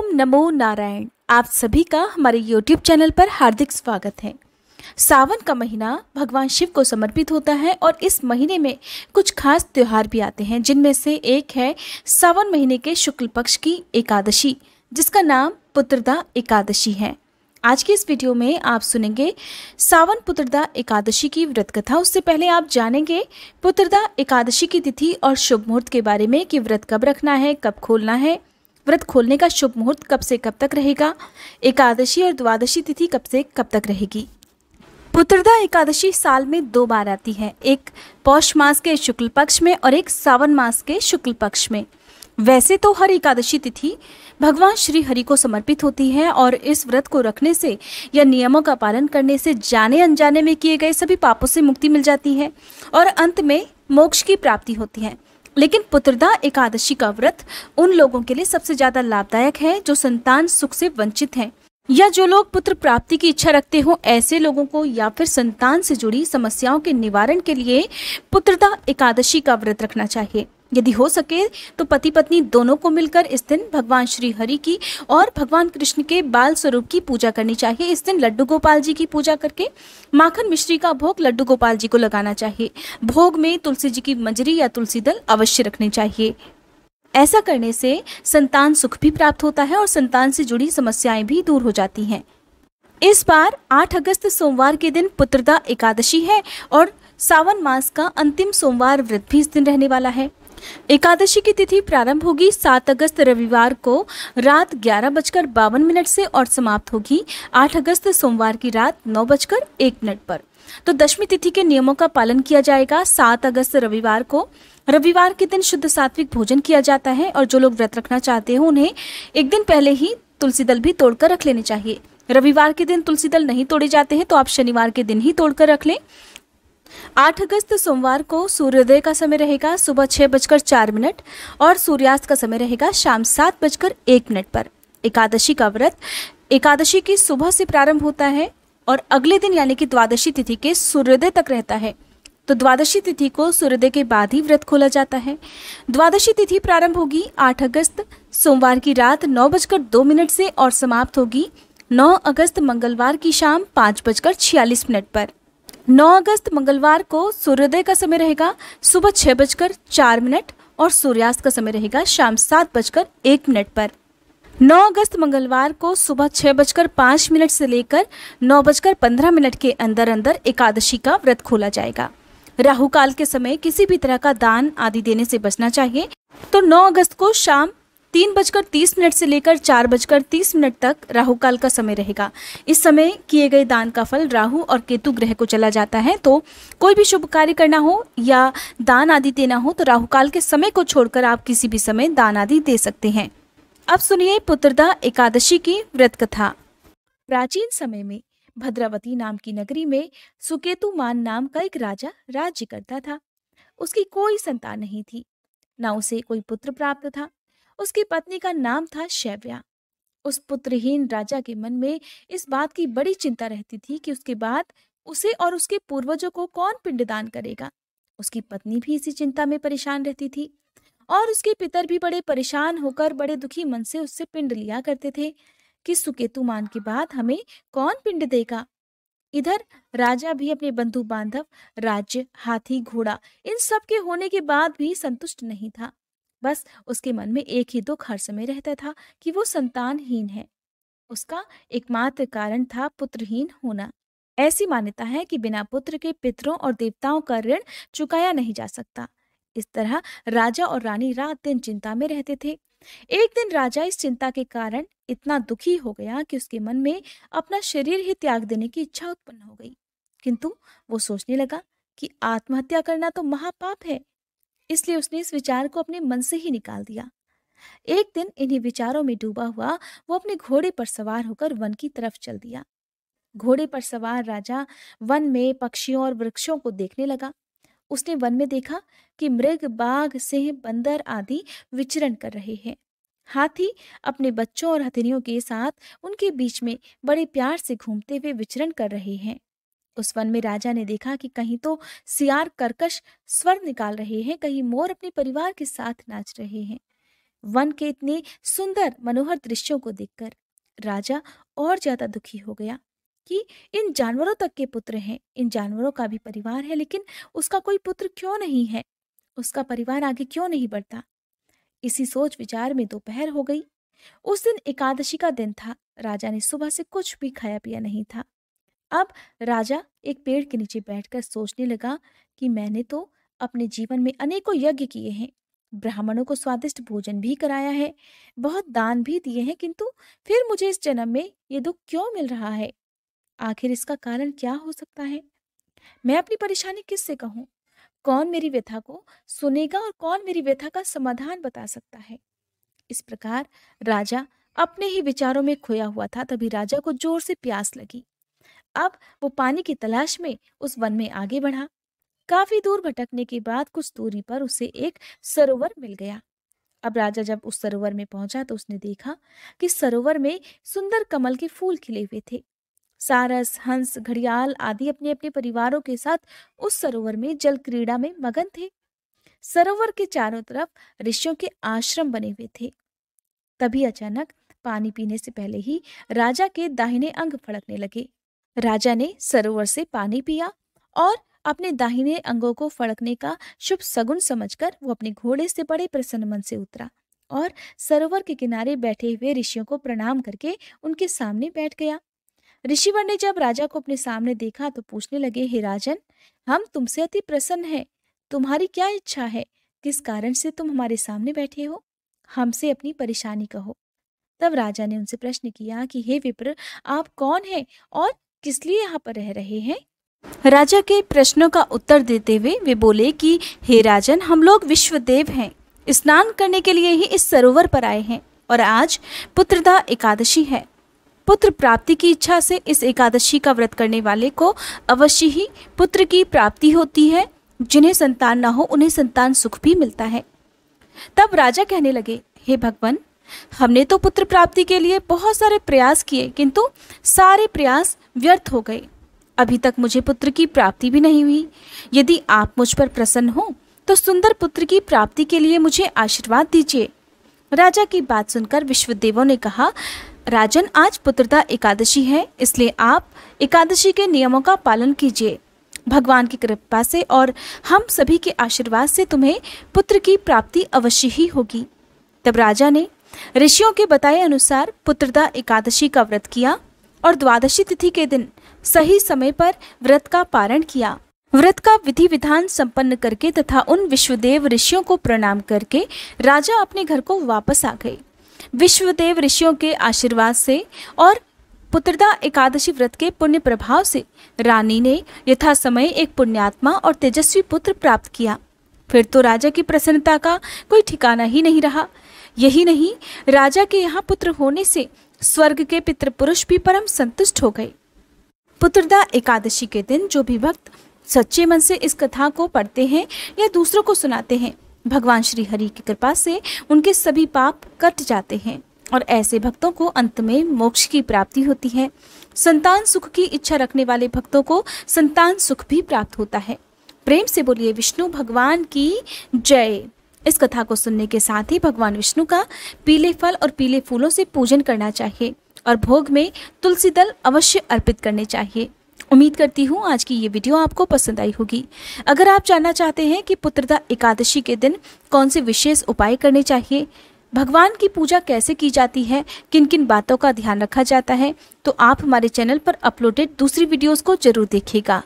ओम नमो नारायण आप सभी का हमारे यूट्यूब चैनल पर हार्दिक स्वागत है सावन का महीना भगवान शिव को समर्पित होता है और इस महीने में कुछ खास त्यौहार भी आते हैं जिनमें से एक है सावन महीने के शुक्ल पक्ष की एकादशी जिसका नाम पुत्रदा एकादशी है आज के इस वीडियो में आप सुनेंगे सावन पुत्रदा एकादशी की व्रत कथा उससे पहले आप जानेंगे पुत्रदा एकादशी की तिथि और शुभ मुहूर्त के बारे में कि व्रत कब रखना है कब खोलना है व्रत खोलने का शुभ मुहूर्त कब से कब तक रहेगा एकादशी और द्वादशी तिथि कब से कब तक रहेगी पुत्रदा एकादशी साल में दो बार आती है एक पौष मास के शुक्ल पक्ष में और एक सावन मास के शुक्ल पक्ष में वैसे तो हर एकादशी तिथि भगवान श्री हरि को समर्पित होती है और इस व्रत को रखने से या नियमों का पालन करने से जाने अनजाने में किए गए सभी पापों से मुक्ति मिल जाती है और अंत में मोक्ष की प्राप्ति होती है लेकिन पुत्रदा एकादशी का व्रत उन लोगों के लिए सबसे ज्यादा लाभदायक है जो संतान सुख से वंचित हैं या जो लोग पुत्र प्राप्ति की इच्छा रखते हो ऐसे लोगों को या फिर संतान से जुड़ी समस्याओं के निवारण के लिए पुत्रदा एकादशी का व्रत रखना चाहिए यदि हो सके तो पति पत्नी दोनों को मिलकर इस दिन भगवान श्री हरि की और भगवान कृष्ण के बाल स्वरूप की पूजा करनी चाहिए इस दिन लड्डू गोपाल जी की पूजा करके माखन मिश्री का भोग लड्डू गोपाल जी को लगाना चाहिए भोग में तुलसी जी की मंजरी या तुलसी दल अवश्य रखनी चाहिए ऐसा करने से संतान सुख भी प्राप्त होता है और संतान से जुड़ी समस्याएं भी दूर हो जाती हैं इस बार 8 अगस्त सोमवार के दिन पुत्रदा एकादशी है और सावन मास का अंतिम सोमवार व्रत भी इस दिन रहने वाला है एकादशी की तिथि प्रारंभ होगी सात अगस्त रविवार को रात ग्यारह बजकर बावन मिनट से और समाप्त होगी आठ अगस्त सोमवार की रात नौ बजकर एक मिनट पर तो दशमी तिथि के नियमों का पालन किया जाएगा सात अगस्त रविवार को रविवार के दिन शुद्ध सात्विक भोजन किया जाता है और जो लोग व्रत रखना चाहते हैं उन्हें एक दिन पहले ही तुलसी दल भी तोड़कर रख लेने चाहिए रविवार के दिन तुलसी दल नहीं तोड़े जाते हैं तो आप शनिवार के दिन ही तोड़कर रख लें आठ अगस्त सोमवार को सूर्योदय का समय रहेगा सुबह छः बजकर चार मिनट और सूर्यास्त का समय रहेगा शाम सात बजकर एक मिनट पर एकादशी का व्रत एकादशी की सुबह से प्रारंभ होता है और अगले दिन यानी कि द्वादशी तिथि के सूर्योदय तक रहता है तो द्वादशी तिथि को सूर्योदय के बाद ही व्रत खोला जाता है द्वादशी तिथि प्रारंभ होगी आठ अगस्त सोमवार की रात नौ बजकर दो मिनट से और समाप्त होगी नौ अगस्त मंगलवार की शाम पाँच बजकर छियालीस मिनट पर 9 अगस्त मंगलवार को सूर्योदय का समय रहेगा सुबह छह बजकर चार मिनट और सूर्यास्त का समय रहेगा शाम सात बजकर एक मिनट पर 9 अगस्त मंगलवार को सुबह छह बजकर पाँच मिनट से लेकर नौ बजकर पंद्रह मिनट के अंदर अंदर एकादशी का व्रत खोला जाएगा राहु काल के समय किसी भी तरह का दान आदि देने से बचना चाहिए तो 9 अगस्त को शाम तीन बजकर तीस मिनट से लेकर चार बजकर तीस मिनट तक राहु काल का समय रहेगा इस समय किए गए दान का फल राहु और केतु ग्रह को चला जाता है तो कोई भी शुभ कार्य करना हो या दान आदि देना हो तो राहु काल के समय को छोड़कर आप किसी भी समय दान आदि दे सकते हैं अब सुनिए पुत्रदा एकादशी की व्रत कथा प्राचीन समय में भद्रावती नाम की नगरी में सुकेतु मान नाम का एक राजा राज्य करता था उसकी कोई संतान नहीं थी ना उसे कोई पुत्र प्राप्त था उसकी पत्नी का नाम था शैव्या उस पुत्रहीन राजा के मन में इस बात की बड़ी चिंता रहती थी कि उसके बाद उसे और उसके पूर्वजों को कौन पिंडदान करेगा उसकी पत्नी भी इसी चिंता में परेशान रहती थी और उसके पितर भी बड़े परेशान होकर बड़े दुखी मन से उससे पिंड लिया करते थे कि सुकेतु मान के बाद हमें कौन पिंड देगा इधर राजा भी अपने बंधु बांधव राज्य हाथी घोड़ा इन सब के होने के बाद भी संतुष्ट नहीं था बस उसके मन में एक ही दुख हर समय रहता था कि वो संतानहीन है उसका एकमात्र कारण था पुत्रहीन होना ऐसी मान्यता है कि बिना पुत्र के पितरों और देवताओं का ऋण चुकाया नहीं जा सकता इस तरह राजा और रानी रात दिन चिंता में रहते थे एक दिन राजा इस चिंता के कारण इतना दुखी हो गया कि उसके मन में अपना शरीर ही त्याग देने की इच्छा उत्पन्न हो गई किंतु वो सोचने लगा कि आत्महत्या करना तो महापाप है इसलिए उसने इस विचार को अपने मन से ही निकाल दिया एक दिन इन्हीं विचारों में डूबा हुआ वो अपने घोड़े पर सवार होकर वन की तरफ चल दिया घोड़े पर सवार राजा वन में पक्षियों और वृक्षों को देखने लगा उसने वन में देखा कि मृग बाघ सिंह बंदर आदि विचरण कर रहे हैं हाथी अपने बच्चों और हथेलियों के साथ उनके बीच में बड़े प्यार से घूमते हुए विचरण कर रहे हैं उस वन में राजा ने देखा कि कहीं तो सियार करकश स्वर निकाल रहे हैं कहीं मोर अपने परिवार के साथ नाच रहे हैं वन के इतने सुंदर मनोहर दृश्यों को देखकर राजा और ज्यादा दुखी हो गया कि इन जानवरों तक के पुत्र हैं इन जानवरों का भी परिवार है लेकिन उसका कोई पुत्र क्यों नहीं है उसका परिवार आगे क्यों नहीं बढ़ता इसी सोच विचार में दोपहर हो गई उस दिन एकादशी का दिन था राजा ने सुबह से कुछ भी खाया पिया नहीं था अब राजा एक पेड़ के नीचे बैठकर सोचने लगा कि मैंने तो अपने जीवन में अनेकों यज्ञ किए हैं ब्राह्मणों को स्वादिष्ट भोजन भी कराया है बहुत दान भी दिए हैं किंतु फिर मुझे इस जन्म में ये दुख क्यों मिल रहा है आखिर इसका कारण क्या हो सकता है मैं अपनी परेशानी किससे कहूँ कौन मेरी व्यथा को सुनेगा और कौन मेरी व्यथा का समाधान बता सकता है इस प्रकार राजा अपने ही विचारों में खोया हुआ था तभी राजा को जोर से प्यास लगी अब वो पानी की तलाश में उस वन में आगे बढ़ा काफी दूर भटकने के बाद कुछ दूरी पर उसे एक सरोवर मिल गया अब राजा जब उस सरोवर में पहुंचा तो उसने देखा कि सरोवर में सुंदर कमल के फूल खिले हुए थे सारस हंस घड़ियाल आदि अपने अपने परिवारों के साथ उस सरोवर में जल क्रीड़ा में मगन थे सरोवर के चारों तरफ ऋषियों के आश्रम बने हुए थे तभी अचानक पानी पीने से पहले ही राजा के दाहिने अंग फड़कने लगे राजा ने सरोवर से पानी पिया और अपने दाहिने अंगों को फड़कने का शुभ सगुन समझकर वो अपने घोड़े से बड़े प्रसन्न मन से उतरा और सरोवर के किनारे बैठे हुए ऋषियों को प्रणाम करके उनके सामने बैठ गया ऋषिवर ने जब राजा को अपने सामने देखा तो पूछने लगे हे राजन हम तुमसे अति प्रसन्न हैं तुम्हारी क्या इच्छा है किस कारण से तुम हमारे सामने बैठे हो हमसे अपनी परेशानी कहो तब राजा ने उनसे प्रश्न किया कि हे विप्र आप कौन हैं और किस लिए यहाँ पर रह रहे हैं राजा के प्रश्नों का उत्तर देते हुए वे बोले कि हे राजन हम लोग विश्वदेव हैं स्नान करने के लिए ही इस सरोवर पर आए हैं और आज पुत्रदा एकादशी है पुत्र प्राप्ति की इच्छा से इस एकादशी का व्रत करने वाले को अवश्य ही पुत्र की प्राप्ति होती है जिन्हें संतान ना हो उन्हें संतान सुख भी मिलता है तब राजा कहने लगे हे भगवान हमने तो पुत्र प्राप्ति के लिए बहुत सारे प्रयास किए किंतु सारे प्रयास व्यर्थ हो गए अभी तक मुझे पुत्र की प्राप्ति भी नहीं हुई यदि आप मुझ पर प्रसन्न हो तो सुंदर पुत्र की प्राप्ति के लिए मुझे आशीर्वाद दीजिए राजा की बात सुनकर विश्वदेवों ने कहा राजन आज पुत्रता एकादशी है इसलिए आप एकादशी के नियमों का पालन कीजिए भगवान की कृपा से और हम सभी के आशीर्वाद से तुम्हें पुत्र की प्राप्ति अवश्य ही होगी तब राजा ने ऋषियों के बताए अनुसार पुत्रदा एकादशी का व्रत किया और द्वादशी तिथि के दिन सही समय पर व्रत का पारण किया व्रत का विधि विधान संपन्न करके तथा उन विश्वदेव ऋषियों को प्रणाम करके राजा अपने घर को वापस आ गए विश्वदेव ऋषियों के आशीर्वाद से और पुत्रदा एकादशी व्रत के पुण्य प्रभाव से रानी ने यथा समय एक पुण्यात्मा और तेजस्वी पुत्र प्राप्त किया फिर तो राजा की प्रसन्नता का कोई ठिकाना ही नहीं रहा यही नहीं राजा के यहाँ पुत्र होने से स्वर्ग के पितृपुरुष भी परम संतुष्ट हो गए पुत्रदा एकादशी के दिन जो भी भक्त सच्चे मन से इस कथा को पढ़ते हैं या दूसरों को सुनाते हैं भगवान श्री हरि की कृपा से उनके सभी पाप कट जाते हैं और ऐसे भक्तों को अंत में मोक्ष की प्राप्ति होती है संतान सुख की इच्छा रखने वाले भक्तों को संतान सुख भी प्राप्त होता है प्रेम से बोलिए विष्णु भगवान की जय इस कथा को सुनने के साथ ही भगवान विष्णु का पीले फल और पीले फूलों से पूजन करना चाहिए और भोग में तुलसी दल अवश्य अर्पित करने चाहिए उम्मीद करती हूँ आज की ये वीडियो आपको पसंद आई होगी अगर आप जानना चाहते हैं कि पुत्रदा एकादशी के दिन कौन से विशेष उपाय करने चाहिए भगवान की पूजा कैसे की जाती है किन किन बातों का ध्यान रखा जाता है तो आप हमारे चैनल पर अपलोडेड दूसरी वीडियोस को जरूर देखिएगा